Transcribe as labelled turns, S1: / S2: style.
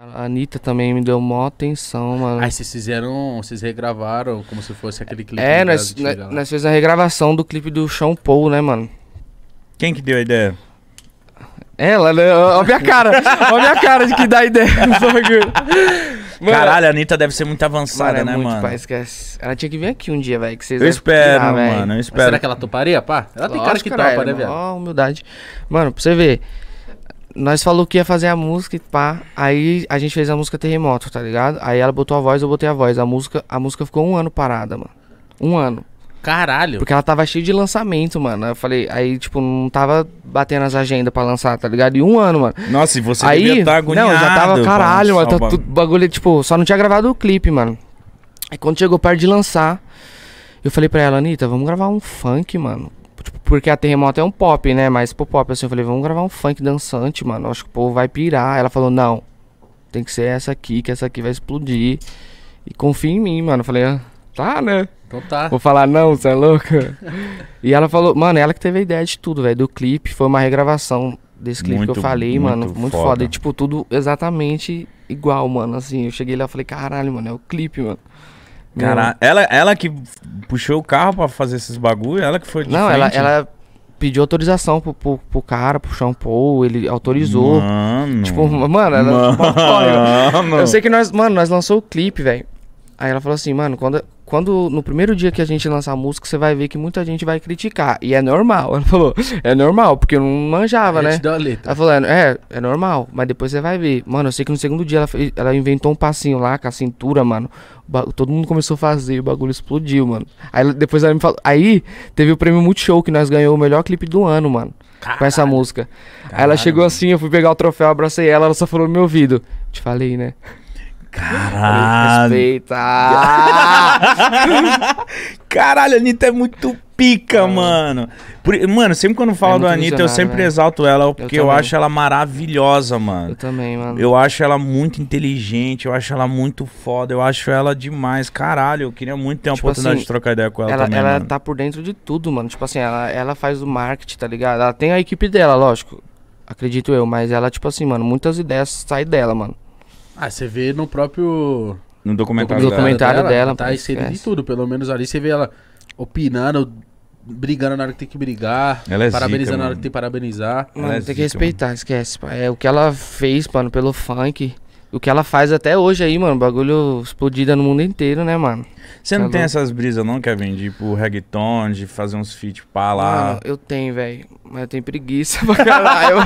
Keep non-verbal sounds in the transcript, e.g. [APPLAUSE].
S1: A Anitta também me deu maior atenção, mano. Aí vocês fizeram, vocês regravaram como se fosse aquele clipe. É, nós, né, nós, nós fizemos a regravação do clipe do Sean Paul, né, mano? Quem que deu a ideia? Ela, né? Olha a minha cara. Olha a minha cara de que dá ideia mano, Caralho, a Anitta deve ser muito avançada, mano, é né, muito, mano? Pai, esquece. Ela tinha que vir aqui um dia, velho. Eu espero, tirar, mano. Eu espero. Mas será que ela toparia, pá? Ela tem cara que topa, né, velho? Ó, humildade. Mano, pra você ver nós falou que ia fazer a música e pá. Aí a gente fez a música Terremoto, tá ligado? Aí ela botou a voz, eu botei a voz. A música, a música ficou um ano parada, mano. Um ano. Caralho. Porque ela tava cheia de lançamento, mano. Eu falei, aí, tipo, não tava batendo as agendas pra lançar, tá ligado? E um ano, mano. Nossa, e você aí, devia tá agoniado. Não, já tava, caralho, mano. Tá tudo, bagulho, tipo, só não tinha gravado o clipe, mano. Aí quando chegou perto de lançar, eu falei pra ela, Anitta, vamos gravar um funk, mano. Porque a terremoto é um pop, né? Mas pro pop, assim, eu falei, vamos gravar um funk dançante, mano. Acho que o povo vai pirar. Ela falou, não. Tem que ser essa aqui, que essa aqui vai explodir. E confia em mim, mano. Eu falei, ah, tá, né? Então tá. Vou falar, não, você é louca? [LAUGHS] e ela falou, mano, ela que teve a ideia de tudo, velho. Do clipe, foi uma regravação desse clipe muito, que eu falei, muito mano. Muito foda. foda. E, tipo, tudo exatamente igual, mano. Assim, eu cheguei lá e falei, caralho, mano, é o clipe, mano. Cara, ela, ela que puxou o carro pra fazer esses bagulho, ela que foi de Não, ela, ela pediu autorização pro, pro, pro cara, pro shampoo, ele autorizou. Mano. Tipo, mano, ela. Mano. Eu sei que nós, mano, nós lançou o clipe, velho. Aí ela falou assim, mano, quando quando no primeiro dia que a gente lançar a música, você vai ver que muita gente vai criticar. E é normal. [LAUGHS] Ela falou, é normal, porque eu não manjava, a né? Dá a letra. Ela falou, é, é, é normal, mas depois você vai ver. Mano, eu sei que no segundo dia ela, fez, ela inventou um passinho lá com a cintura, mano. Todo mundo começou a fazer, o bagulho explodiu, mano. Aí depois ela me falou. Aí teve o prêmio Multishow que nós ganhamos o melhor clipe do ano, mano. Caralho. Com essa música. Caralho. Aí ela chegou assim, eu fui pegar o troféu, abracei ela, ela só falou no meu ouvido. Te falei, né? Caralho. Respeita. [LAUGHS] Caralho, a Anitta é muito pica, mano. Por, mano, sempre quando eu falo é da Anitta, eu sempre né? exalto ela, porque eu, eu, acho ela maravilhosa, mano. Eu também, mano. Eu acho ela muito inteligente, eu acho ela muito foda, eu acho ela demais. Caralho, eu queria muito ter uma tipo oportunidade assim, de trocar ideia com ela, ela também. Ela mano. tá por dentro de tudo, mano. Tipo assim, ela, ela faz o marketing, tá ligado? Ela tem a equipe dela, lógico. Acredito eu, mas ela, tipo assim, mano, muitas ideias saem dela, mano. Ah, você vê no próprio. No documentário, documentário dela, dela. Tá escrito de tudo. Pelo menos ali você vê ela opinando, brigando na hora que tem que brigar, é parabenizando zica, na hora que tem que parabenizar. Mano, é tem zica, que respeitar, mano. esquece. É o que ela fez, mano, pelo funk. O que ela faz até hoje aí, mano. Bagulho explodida no mundo inteiro, né, mano? Você não tá tem louco? essas brisas, não, Kevin? De ir pro reggaeton, de fazer uns feat pá lá. Mano, eu tenho, velho. Mas eu tenho preguiça [LAUGHS] pra caralho.